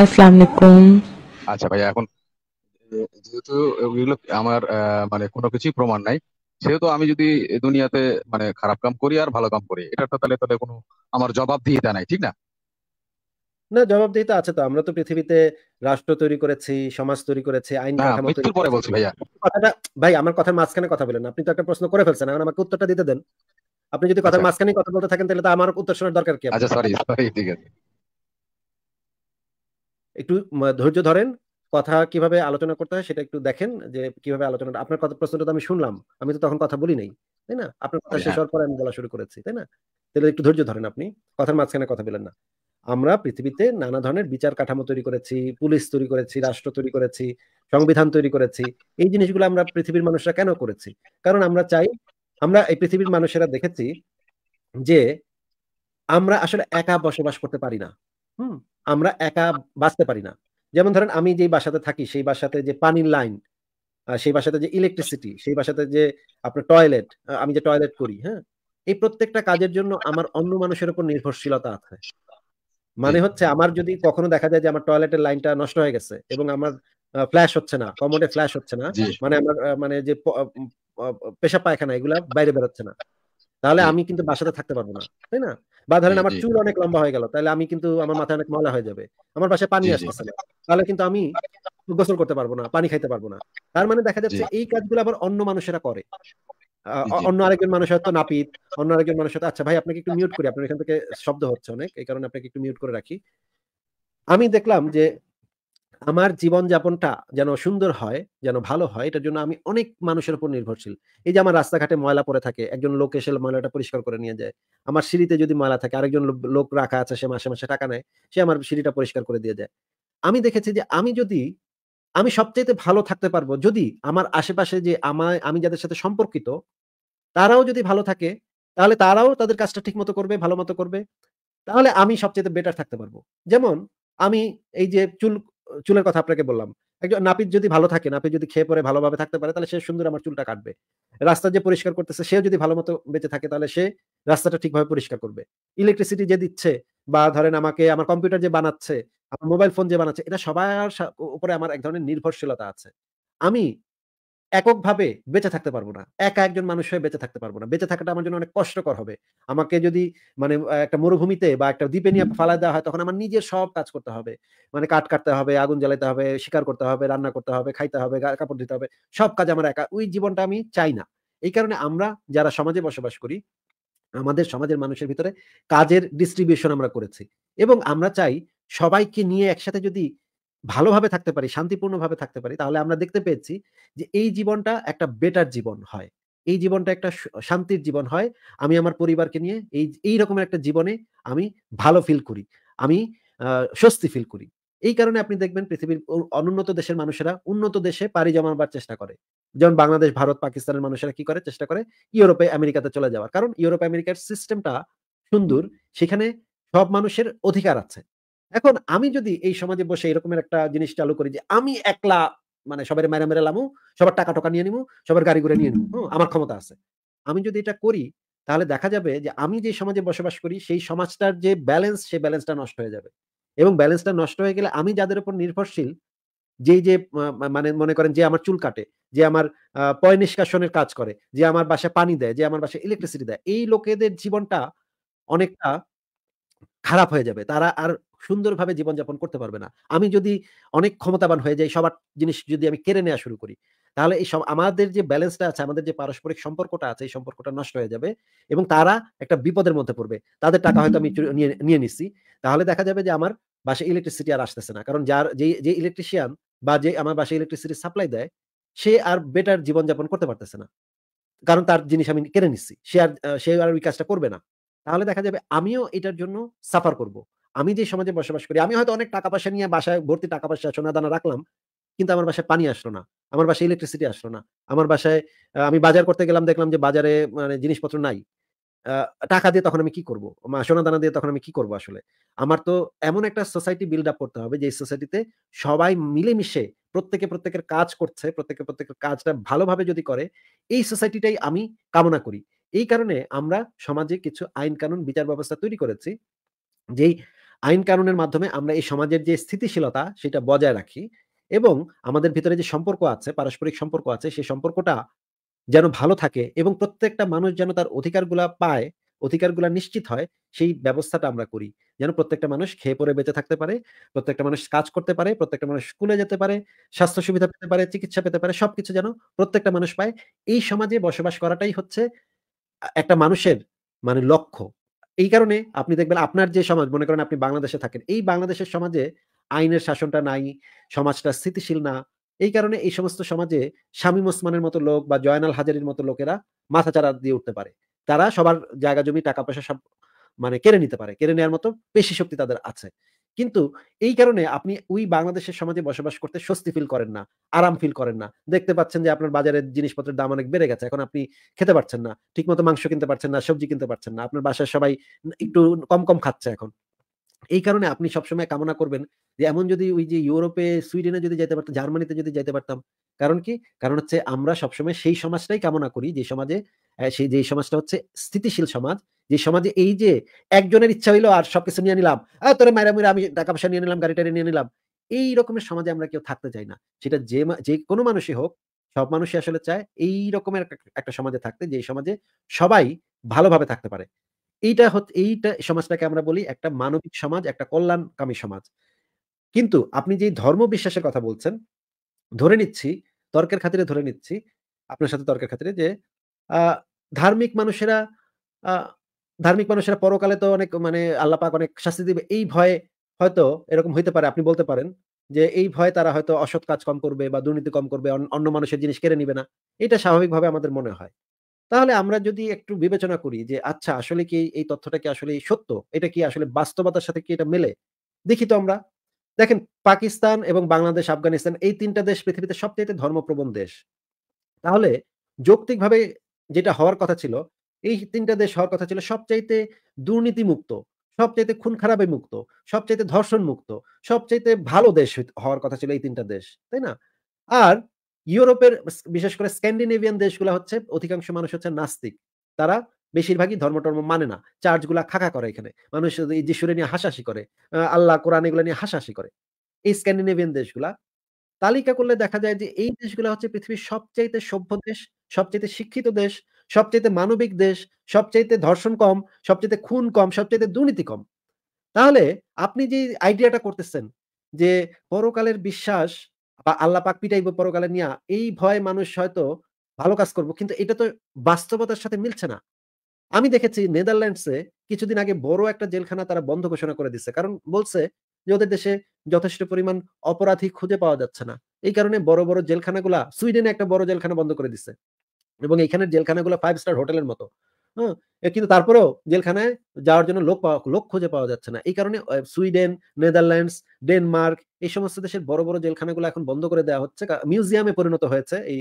আসসালামু আলাইকুম আচ্ছা এখন যেহেতু এগুলো আমার মানে কোনো কিছুই প্রমাণ নাই সেহেতু আমি যদি দুনিয়াতে মানে খারাপ কাম করি আর ভালো কাম করি এটা তো তাহলে তাহলে কোনো আমার নাই ঠিক না না আছে তো আমরা তো পৃথিবীতে রাষ্ট্র তৈরি করেছি সমাজ তৈরি করেছি আইন কাঠামো পরে বলছি ভাইয়া ভাই আমার কথার মাঝখানে কথা বলেন আপনি তো একটা প্রশ্ন করে ফেলছেন এখন আমাকে উত্তরটা দিতে দেন আপনি যদি কথার আচ্ছা। মাঝখানে কথা বলতে থাকেন তাহলে তো আমার উত্তর শোনার দরকার কি আচ্ছা সরি সরি ঠিক আছে একটু ধৈর্য ধরেন কথা কিভাবে আলোচনা করতে হয় সেটা একটু দেখেন যে কিভাবে আলোচনা আপনার কথা প্রশ্নটা তো আমি শুনলাম আমি তো তখন কথা বলি নাই তাই না আপনার কথা আচ্ছা। শেষ হওয়ার পরে আমি বলা শুরু করেছি তাই না তাহলে একটু ধৈর্য ধরেন আপনি কথার মাঝখানে কথা বলেন না আমরা পৃথিবীতে নানা ধরনের বিচার কাঠামো তৈরি করেছি পুলিশ তৈরি করেছি রাষ্ট্র তৈরি করেছি সংবিধান তৈরি করেছি এই জিনিসগুলো আমরা পৃথিবীর মানুষরা কেন করেছি কারণ আমরা চাই আমরা এই পৃথিবীর মানুষেরা দেখেছি যে আমরা আসলে একা বসবাস করতে পারি না হুম আমরা একা বাঁচতে পারি না যেমন ধরেন আমি যেই বাসাতে থাকি সেই বাসাতে যে পানির লাইন সেই বাসাতে যে ইলেকট্রিসিটি সেই বাসাতে যে আপনার টয়লেট আমি যে টয়লেট করি হ্যাঁ এই প্রত্যেকটা কাজের জন্য আমার অন্য মানুষের উপর নির্ভরশীলতা আছে মানে হচ্ছে আমার যদি কখনো দেখা যায় যে আমার টয়লেটের লাইনটা নষ্ট হয়ে গেছে এবং আমার ফ্ল্যাশ হচ্ছে না কমোডে ফ্ল্যাশ হচ্ছে না মানে আমার মানে যে পেশা পায়খানা এগুলা বাইরে বেরোচ্ছে না তাহলে আমি কিন্তু বাসাতে থাকতে পারবো না তাই না বা ধরেন আমার চুল অনেক লম্বা হয়ে গেল তাহলে আমি কিন্তু আমার মাথায় অনেক ময়লা হয়ে যাবে আমার বাসায় পানি আসতেছে না তাহলে কিন্তু আমি গোসল করতে পারবো না পানি খাইতে পারবো না তার মানে দেখা যাচ্ছে এই কাজগুলো আবার অন্য মানুষেরা করে অন্য আরেকজন মানুষ হয়তো নাপিত অন্য আরেকজন মানুষ হয়তো আচ্ছা ভাই আপনাকে একটু মিউট করি আপনার এখান থেকে শব্দ হচ্ছে অনেক এই কারণে আপনাকে একটু মিউট করে রাখি আমি দেখলাম যে আমার জীবন যাপনটা যেন সুন্দর হয় যেন ভালো হয় এটার জন্য আমি অনেক মানুষের উপর নির্ভরশীল এই যে আমার রাস্তাঘাটে ময়লা পড়ে থাকে একজন লোক এসে ময়লাটা পরিষ্কার করে নিয়ে যায় আমার সিঁড়িতে যদি ময়লা থাকে আরেকজন লোক রাখা আছে সে মাসে মাসে টাকা নেয় সে আমার সিঁড়িটা পরিষ্কার করে দিয়ে যায় আমি দেখেছি যে আমি যদি আমি সবচেয়ে ভালো থাকতে পারবো যদি আমার আশেপাশে যে আমায় আমি যাদের সাথে সম্পর্কিত তারাও যদি ভালো থাকে তাহলে তারাও তাদের কাজটা ঠিক মতো করবে ভালো মতো করবে তাহলে আমি সবচেয়ে বেটার থাকতে পারবো যেমন আমি এই যে চুল চুলের কথা আপনাকে বললাম একজন নাপিত যদি ভালো থাকে নাপিত যদি খেয়ে পরে ভালোভাবে থাকতে পারে তাহলে সে সুন্দর আমার চুলটা কাটবে রাস্তা যে পরিষ্কার করতেছে সেও যদি ভালো মতো বেঁচে থাকে তাহলে সে রাস্তাটা ঠিকভাবে পরিষ্কার করবে ইলেকট্রিসিটি যে দিচ্ছে বা ধরেন আমাকে আমার কম্পিউটার যে বানাচ্ছে আমার মোবাইল ফোন যে বানাচ্ছে এটা সবার উপরে আমার এক ধরনের নির্ভরশীলতা আছে আমি এককভাবে বেঁচে থাকতে পারবো না একা একজন মানুষ হয়ে বেঁচে থাকতে পারবো না বেঁচে থাকাটা আমার জন্য অনেক কষ্টকর হবে আমাকে যদি মানে একটা মরুভূমিতে বা একটা দ্বীপে নিয়ে ফালা দেওয়া হয় তখন আমার নিজের সব কাজ করতে হবে মানে কাঠ কাটতে হবে আগুন জ্বালাতে হবে শিকার করতে হবে রান্না করতে হবে খাইতে হবে কাপড় দিতে হবে সব কাজ আমার একা ওই জীবনটা আমি চাই না এই কারণে আমরা যারা সমাজে বসবাস করি আমাদের সমাজের মানুষের ভিতরে কাজের ডিস্ট্রিবিউশন আমরা করেছি এবং আমরা চাই সবাইকে নিয়ে একসাথে যদি ভালোভাবে থাকতে পারি শান্তিপূর্ণভাবে থাকতে পারি তাহলে আমরা দেখতে পেয়েছি যে এই জীবনটা একটা বেটার জীবন হয় এই জীবনটা একটা শান্তির জীবন হয় আমি আমার পরিবারকে নিয়ে এই এই রকমের একটা জীবনে আমি ভালো ফিল করি আমি স্বস্তি ফিল করি এই কারণে আপনি দেখবেন পৃথিবীর অনুন্নত দেশের মানুষেরা উন্নত দেশে পাড়ি জমানবার চেষ্টা করে যেমন বাংলাদেশ ভারত পাকিস্তানের মানুষেরা কি করে চেষ্টা করে ইউরোপে আমেরিকাতে চলে যাওয়ার কারণ ইউরোপ আমেরিকার সিস্টেমটা সুন্দর সেখানে সব মানুষের অধিকার আছে এখন আমি যদি এই সমাজে বসে এরকমের একটা জিনিস চালু করি যে আমি একলা মানে সবার মেরে মেরে লামু সবার টাকা টাকা নিয়ে নিবো সবার গাড়ি ঘুরে নিয়ে নিবো আমার ক্ষমতা আছে আমি যদি এটা করি তাহলে দেখা যাবে যে আমি যে সমাজে বসবাস করি সেই সমাজটার যে ব্যালেন্স সেই ব্যালেন্সটা নষ্ট হয়ে যাবে এবং ব্যালেন্সটা নষ্ট হয়ে গেলে আমি যাদের উপর নির্ভরশীল যেই যে মানে মনে করেন যে আমার চুল কাটে যে আমার পয় নিষ্কাশনের কাজ করে যে আমার বাসায় পানি দেয় যে আমার বাসায় ইলেকট্রিসিটি দেয় এই লোকেদের জীবনটা অনেকটা খারাপ হয়ে যাবে তারা আর সুন্দরভাবে জীবনযাপন করতে পারবে না আমি যদি অনেক ক্ষমতাবান হয়ে যাই সবার জিনিস যদি আমি কেড়ে নেওয়া শুরু করি তাহলে এই সব আমাদের যে ব্যালেন্সটা আছে আমাদের যে পারস্পরিক সম্পর্কটা আছে এই সম্পর্কটা নষ্ট হয়ে যাবে এবং তারা একটা বিপদের মধ্যে পড়বে তাদের টাকা হয়তো আমি নিয়ে নিচ্ছি তাহলে দেখা যাবে যে আমার বাসায় ইলেকট্রিসিটি আর আসতেছে না কারণ যার যে যে ইলেকট্রিশিয়ান বা যে আমার বাসায় ইলেকট্রিসিটি সাপ্লাই দেয় সে আর বেটার জীবনযাপন করতে পারতেছে না কারণ তার জিনিস আমি কেড়ে নিচ্ছি সে আর সে আর ওই কাজটা করবে না তাহলে দেখা যাবে আমিও এটার জন্য সাফার করব আমি যে সমাজে বসবাস করি আমি হয়তো অনেক টাকা পয়সা নিয়ে বাসায় ভর্তি টাকা পয়সা সোনা দানা রাখলাম কিন্তু আমার বাসায় পানি আসলো না আমার বাসায় ইলেকট্রিসিটি আসলো না আমার বাসায় আমি বাজার করতে গেলাম দেখলাম যে বাজারে মানে জিনিসপত্র নাই টাকা দিয়ে তখন আমি কি করবো সোনা দানা দিয়ে তখন আমি কি করবো আসলে আমার তো এমন একটা সোসাইটি বিল্ড আপ করতে হবে যে সোসাইটিতে সবাই মিলেমিশে প্রত্যেকে প্রত্যেকের কাজ করছে প্রত্যেকে প্রত্যেকের কাজটা ভালোভাবে যদি করে এই সোসাইটিটাই আমি কামনা করি এই কারণে আমরা সমাজে কিছু আইন কানুন বিচার ব্যবস্থা তৈরি করেছি যেই আইন কানুনের মাধ্যমে আমরা এই সমাজের যে স্থিতিশীলতা সেটা বজায় রাখি এবং আমাদের ভিতরে যে সম্পর্ক আছে পারস্পরিক সম্পর্ক আছে সেই সম্পর্কটা যেন ভালো থাকে এবং প্রত্যেকটা মানুষ যেন তার অধিকারগুলা পায় অধিকারগুলা নিশ্চিত হয় সেই ব্যবস্থাটা আমরা করি যেন প্রত্যেকটা মানুষ খেয়ে পরে বেঁচে থাকতে পারে প্রত্যেকটা মানুষ কাজ করতে পারে প্রত্যেকটা মানুষ স্কুলে যেতে পারে স্বাস্থ্য সুবিধা পেতে পারে চিকিৎসা পেতে পারে সবকিছু যেন প্রত্যেকটা মানুষ পায় এই সমাজে বসবাস করাটাই হচ্ছে একটা মানুষের মানে লক্ষ্য এই কারণে আপনি দেখবেন আপনার যে সমাজ মনে করেন আপনি বাংলাদেশে থাকেন এই বাংলাদেশের সমাজে আইনের শাসনটা নাই সমাজটা স্থিতিশীল না এই কারণে এই সমস্ত সমাজে শামীম ওসমানের মতো লোক বা জয়নাল হাজারির মতো লোকেরা মাথা চারা দিয়ে উঠতে পারে তারা সবার জায়গা জমি টাকা পয়সা সব মানে কেড়ে নিতে পারে কেড়ে নেওয়ার মতো পেশি শক্তি তাদের আছে কিন্তু এই কারণে আপনি ওই বাংলাদেশের সমাজে বসবাস করতে স্বস্তি ফিল করেন না আরাম ফিল করেন না দেখতে পাচ্ছেন যে আপনার বাজারের জিনিসপত্রের দাম অনেক বেড়ে গেছে এখন আপনি খেতে পারছেন না ঠিক মতো মাংস কিনতে পারছেন না সবজি কিনতে পারছেন না আপনার বাসায় সবাই একটু কম কম খাচ্ছে এখন এই কারণে আপনি সবসময় কামনা করবেন যে এমন যদি ওই যে ইউরোপে সুইডেনে যদি যেতে পারতাম জার্মানিতে যদি যেতে পারতাম কারণ কি কারণ হচ্ছে আমরা সবসময় সেই সমাজটাই কামনা করি যে সমাজে সেই যে সমাজটা হচ্ছে স্থিতিশীল সমাজ যে সমাজে এই যে একজনের ইচ্ছা হইলো আর সবকিছু নিয়ে নিলাম তোরে মায়ের মেয়েরা আমি টাকা পয়সা নিয়ে নিলাম গাড়িটা নিয়ে নিলাম এই রকমের সমাজে আমরা কেউ থাকতে চাই না সেটা যে যে কোনো মানুষই হোক সব মানুষই আসলে চায় এই রকমের একটা সমাজে থাকতে যে সমাজে সবাই ভালোভাবে থাকতে পারে এইটা এইটা সমাজটাকে আমরা বলি একটা মানবিক সমাজ একটা কল্যাণকামী সমাজ কিন্তু আপনি যে ধর্ম বিশ্বাসের কথা বলছেন ধরে নিচ্ছি তর্কের খাতিরে ধরে নিচ্ছি আপনার সাথে তর্কের খাতিরে যে ধার্মিক মানুষেরা ধার্মিক মানুষেরা পরকালে তো অনেক মানে আল্লাহ পাক অনেক শাস্তি দিবে এই ভয়ে হয়তো এরকম হইতে পারে আপনি বলতে পারেন যে এই ভয়ে তারা হয়তো অসৎ কাজ কম করবে বা দুর্নীতি কম করবে অন্য মানুষের জিনিস কেড়ে নিবে না এটা স্বাভাবিকভাবে আমাদের মনে হয় তাহলে আমরা যদি একটু বিবেচনা করি যে আচ্ছা আসলে কি এই তথ্যটা কি আসলে সত্য এটা কি আসলে বাস্তবতার সাথে কি এটা মেলে দেখি তো আমরা দেখেন পাকিস্তান এবং বাংলাদেশ আফগানিস্তান এই তিনটা দেশ পৃথিবীতে সবচেয়ে ধর্মপ্রবণ দেশ তাহলে যৌক্তিকভাবে যেটা হওয়ার কথা ছিল এই তিনটা দেশ হওয়ার কথা ছিল সবচাইতে দুর্নীতি মুক্ত সবচাইতে খুন খারাপে মুক্ত সবচাইতে ধর্ষণ মুক্ত সবচাইতে ভালো দেশ হওয়ার কথা ছিল এই তিনটা দেশ তাই না আর ইউরোপের বিশেষ করে স্ক্যান্ডিনেভিয়ান দেশগুলো হচ্ছে অধিকাংশ মানুষ হচ্ছে নাস্তিক তারা বেশিরভাগই ধর্ম টর্ম মানে না গুলা খাকা করে এখানে মানুষ এই যিশুরে নিয়ে হাসাহাসি করে আল্লাহ কোরআন এগুলো নিয়ে হাসাহাসি করে এই স্ক্যান্ডিনেভিয়ান দেশগুলা তালিকা করলে দেখা যায় যে এই দেশগুলো হচ্ছে পৃথিবীর সবচাইতে সভ্য দেশ সবচাইতে শিক্ষিত দেশ সবচাইতে মানবিক দেশ সবচাইতে ধর্ষণ কম সবচাইতে খুন কম সবচাইতে দুর্নীতি কম তাহলে আপনি যে আইডিয়াটা করতেছেন যে পরকালের বিশ্বাস বা আল্লাহ পাক পিটাইব পরকালে নিয়া এই ভয়ে মানুষ হয়তো ভালো কাজ করব কিন্তু এটা তো বাস্তবতার সাথে মিলছে না আমি দেখেছি নেদারল্যান্ডসে কিছুদিন আগে বড় একটা জেলখানা তারা বন্ধ ঘোষণা করে দিচ্ছে কারণ বলছে যে ওদের দেশে যথেষ্ট পরিমাণ অপরাধী খুঁজে পাওয়া যাচ্ছে না এই কারণে বড় বড় জেলখানাগুলা সুইডেনে একটা বড় জেলখানা বন্ধ করে দিচ্ছে এবং জেলখানা জেলখানাগুলো ফাইভ স্টার হোটেলের মতো হ্যাঁ কিন্তু তারপরেও জেলখানায় যাওয়ার জন্য লোক পাওয়া লোক খুঁজে পাওয়া যাচ্ছে না এই কারণে সুইডেন নেদারল্যান্ডস ডেনমার্ক এই সমস্ত দেশের বড় বড় জেলখানাগুলো এখন বন্ধ করে দেওয়া হচ্ছে মিউজিয়ামে পরিণত হয়েছে এই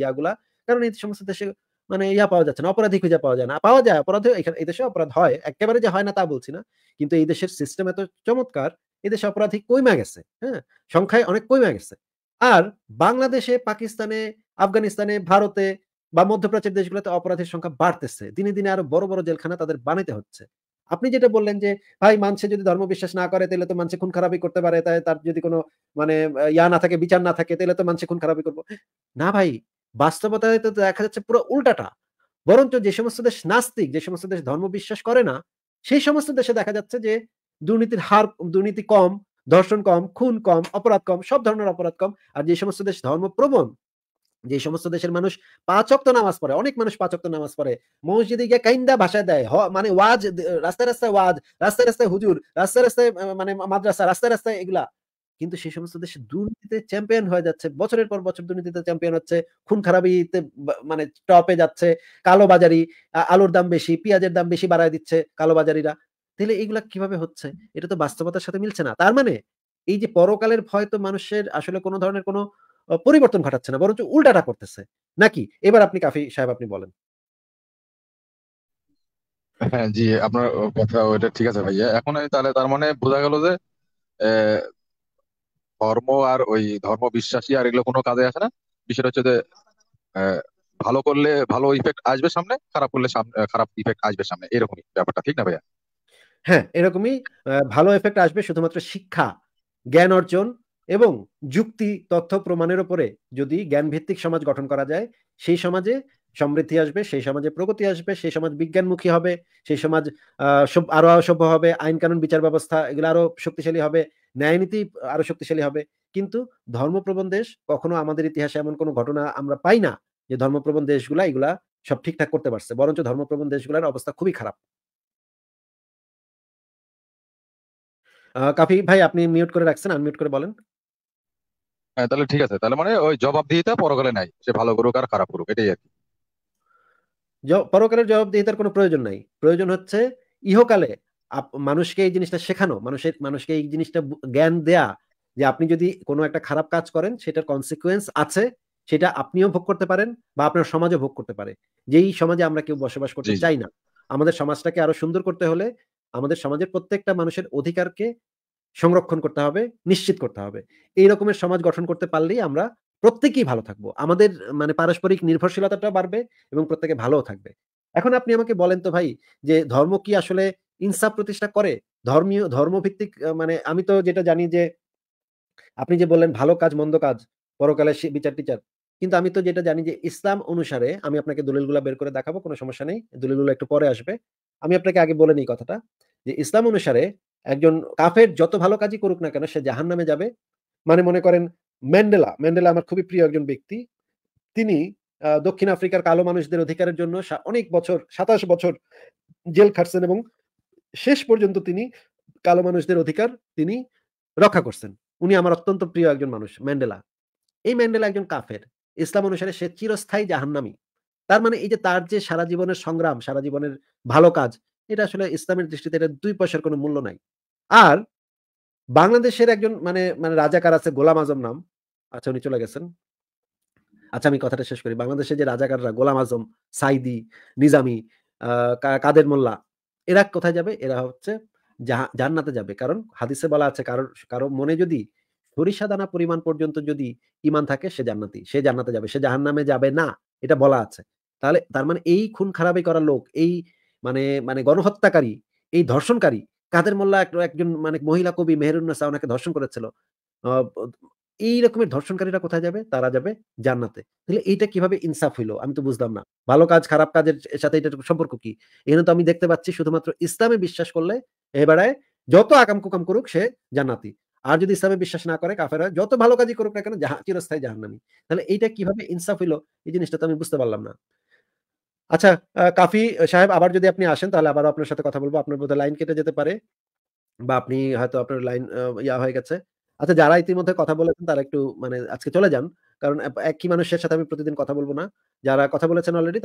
ইয়াগুলা কারণ এই সমস্ত দেশে মানে ইয়া পাওয়া যাচ্ছে না অপরাধী খুঁজে পাওয়া যায় না পাওয়া যায় অপরাধ এখানে এই দেশে অপরাধ হয় একেবারে যে হয় না তা বলছি না কিন্তু এই দেশের সিস্টেম এত চমৎকার এই দেশে অপরাধী কইমা গেছে হ্যাঁ সংখ্যায় অনেক কইমা গেছে আর বাংলাদেশে পাকিস্তানে আফগানিস্তানে ভারতে বা মধ্যপ্রাচ্যের দেশগুলোতে অপরাধের সংখ্যা বাড়তেছে দিনে দিনে আরো বড় বড় জেলখানা তাদের বানাইতে হচ্ছে আপনি যেটা বললেন যে ভাই মানুষে যদি ধর্ম বিশ্বাস না করে তাহলে তো মানুষে খুন খারাপই করতে পারে তাই তার যদি কোনো মানে ইয়া না থাকে বিচার না থাকে তাহলে তো মানুষে খুন খারাপই করবো না ভাই বাস্তবতায় তো দেখা যাচ্ছে পুরো উল্টাটা বরঞ্চ যে সমস্ত দেশ নাস্তিক যে সমস্ত দেশ ধর্ম বিশ্বাস করে না সেই সমস্ত দেশে দেখা যাচ্ছে যে দুর্নীতির হার দুর্নীতি কম ধর্ষণ কম খুন কম অপরাধ কম সব ধরনের অপরাধ কম আর যে সমস্ত দেশ ধর্মপ্রবণ যে সমস্ত দেশের মানুষ পাঁচ অক্ত নামাজ পড়ে অনেক মানুষ পাঁচ অক্ত নামাজ পড়ে মসজিদে গিয়ে কাইন্দা ভাষা দেয় মানে ওয়াজ রাস্তায় রাস্তায় ওয়াজ রাস্তায় রাস্তায় হুজুর রাস্তায় রাস্তায় মানে মাদ্রাসা রাস্তায় রাস্তায় এগুলা কিন্তু সেই সমস্ত দেশে দুর্নীতিতে চ্যাম্পিয়ন হয়ে যাচ্ছে বছরের পর বছর দুর্নীতিতে চ্যাম্পিয়ন হচ্ছে খুন খারাপিতে মানে টপে যাচ্ছে কালোবাজারি আলুর দাম বেশি পেঁয়াজের দাম বেশি বাড়ায় দিচ্ছে কালোবাজারিরা তাহলে এইগুলা কিভাবে হচ্ছে এটা তো বাস্তবতার সাথে মিলছে না তার মানে এই যে পরকালের ভয় তো মানুষের আসলে কোনো ধরনের কোনো পরিবর্তন ঘটাচ্ছে না বরঞ্চ উল্টাটা করতেছে নাকি এবার আপনি কাফি সাহেব আপনি বলেন হ্যাঁ জি আপনার কথা ওইটা ঠিক আছে ভাইয়া এখন তাহলে তার মানে বোঝা গেল যে ধর্ম আর ওই ধর্ম বিশ্বাসী আর এগুলো কোনো কাজে আসে না বিষয়টা হচ্ছে যে ভালো করলে ভালো ইফেক্ট আসবে সামনে খারাপ করলে সামনে খারাপ ইফেক্ট আসবে সামনে এরকমই ব্যাপারটা ঠিক না ভাইয়া হ্যাঁ এরকমই ভালো এফেক্ট আসবে শুধুমাত্র শিক্ষা জ্ঞান অর্জন এবং যুক্তি তথ্য প্রমাণের উপরে যদি জ্ঞান ভিত্তিক সমাজ গঠন করা যায় সেই সমাজে সমৃদ্ধি আসবে সেই সমাজে প্রগতি আসবে সেই সমাজ বিজ্ঞানমুখী হবে সেই সমাজ আরো সভ্য হবে আইন কানুন বিচার ব্যবস্থা এগুলো আরো শক্তিশালী হবে ন্যায়নীতি আরো শক্তিশালী হবে কিন্তু ধর্মপ্রবণ দেশ কখনো আমাদের ইতিহাসে এমন কোনো ঘটনা আমরা পাই না যে ধর্মপ্রবণ দেশগুলা এগুলা সব ঠিকঠাক করতে পারছে বরঞ্চ ধর্মপ্রবণ দেশগুলোর অবস্থা খুবই খারাপ কাফি ভাই আপনি মিউট করে রাখছেন আনমিউট করে বলেন হ্যাঁ তাহলে ঠিক আছে তাহলে মানে ওই জবাবদিহিতা পরকালে নাই সে ভালো করুক আর খারাপ করুক এটাই আর কি পরকালের জবাবদিহিতার কোনো প্রয়োজন নাই প্রয়োজন হচ্ছে ইহকালে মানুষকে এই জিনিসটা শেখানো মানুষের মানুষকে এই জিনিসটা জ্ঞান দেয়া যে আপনি যদি কোনো একটা খারাপ কাজ করেন সেটার কনসিকুয়েন্স আছে সেটা আপনিও ভোগ করতে পারেন বা আপনার সমাজও ভোগ করতে পারে যেই সমাজে আমরা কেউ বসবাস করতে চাই না আমাদের সমাজটাকে আরো সুন্দর করতে হলে আমাদের সমাজের প্রত্যেকটা মানুষের অধিকারকে সংরক্ষণ করতে হবে নিশ্চিত করতে হবে এই রকমের সমাজ গঠন করতে পারলেই আমরা প্রত্যেকেই ভালো থাকবো আমাদের মানে পারস্পরিক নির্ভরশীলতাটা বাড়বে এবং প্রত্যেকে ভালোও থাকবে এখন আপনি আমাকে বলেন তো ভাই যে ধর্ম কি আসলে ইনসাফ প্রতিষ্ঠা করে ধর্মীয় ধর্মভিত্তিক মানে আমি তো যেটা জানি যে আপনি যে বললেন ভালো কাজ মন্দ কাজ পরকালে বিচার টিচার কিন্তু আমি তো যেটা জানি যে ইসলাম অনুসারে আমি আপনাকে দলিলগুলা বের করে দেখাবো কোনো সমস্যা নেই দলিলগুলো একটু পরে আসবে আমি আপনাকে আগে বলে নিই কথাটা যে ইসলাম অনুসারে একজন কাফের যত ভালো কাজই করুক না কেন সে জাহান নামে যাবে মানে মনে করেন ম্যান্ডেলা ম্যান্ডেলা আমার খুবই প্রিয় একজন ব্যক্তি তিনি দক্ষিণ আফ্রিকার কালো মানুষদের অধিকারের জন্য অনেক বছর সাতাশ বছর জেল খাটছেন এবং শেষ পর্যন্ত তিনি কালো মানুষদের অধিকার তিনি রক্ষা করছেন উনি আমার অত্যন্ত প্রিয় একজন মানুষ ম্যান্ডেলা এই ম্যান্ডেলা একজন কাফের ইসলাম অনুসারে সে চিরস্থায়ী জাহান্নামী তার মানে এই যে তার যে সারা জীবনের সংগ্রাম সারা জীবনের ভালো কাজ এটা আসলে ইসলামের দৃষ্টিতে এটা দুই পয়সার কোনো মূল্য নাই আর বাংলাদেশের একজন মানে মানে রাজাকার আছে গোলাম আজম নাম আচ্ছা উনি চলে গেছেন আচ্ছা আমি কথাটা শেষ করি বাংলাদেশের যে রাজাকাররা গোলাম আজম সাইদি নিজামি কাদের মোল্লা এরা কোথায় যাবে এরা হচ্ছে জান্নাতে যাবে কারণ হাদিসে বলা আছে কারো কারো মনে যদি সরিষা দানা পরিমাণ পর্যন্ত যদি ইমান থাকে সে জান্নাতি সে জান্নাতে যাবে সে জাহান নামে যাবে না এটা বলা আছে তাহলে তার মানে এই খুন খারাপই করা লোক এই মানে মানে গণহত্যাকারী এই ধর্ষণকারী কাদের মোল্লা একজন মানে মহিলা কবি মেহরুন্নাসা ওনাকে ধর্ষণ করেছিল এই রকমের ধর্ষণকারীরা কোথায় যাবে তারা যাবে জান্নাতে তাহলে এইটা কিভাবে ইনসাফ হইলো আমি তো বুঝলাম না ভালো কাজ খারাপ কাজের সাথে এটার সম্পর্ক কি এখানে তো আমি দেখতে পাচ্ছি শুধুমাত্র ইসলামে বিশ্বাস করলে এবারে যত আকাম কুকাম করুক সে জান্নাতি আর যদি ইসলামে বিশ্বাস না করে কাফেরা যত ভালো কাজই করুক না কেন চিরস্থায়ী জাহান্নামি তাহলে এইটা কিভাবে ইনসাফ হইলো এই জিনিসটা তো আমি বুঝতে পারলাম না আচ্ছা কাফি সাহেব আবার যদি আপনি আসেন তাহলে আবার আপনার সাথে কথা বলবো আপনার বোধহয় লাইন কেটে যেতে পারে বা আপনি হয়তো আপনার লাইন ইয়া হয়ে গেছে আচ্ছা যারা ইতিমধ্যে কথা বলেছেন তারা একটু মানে আজকে চলে যান কারণ একই মানুষের সাথে আমি প্রতিদিন কথা বলবো না যারা কথা বলেছেন অলরেডি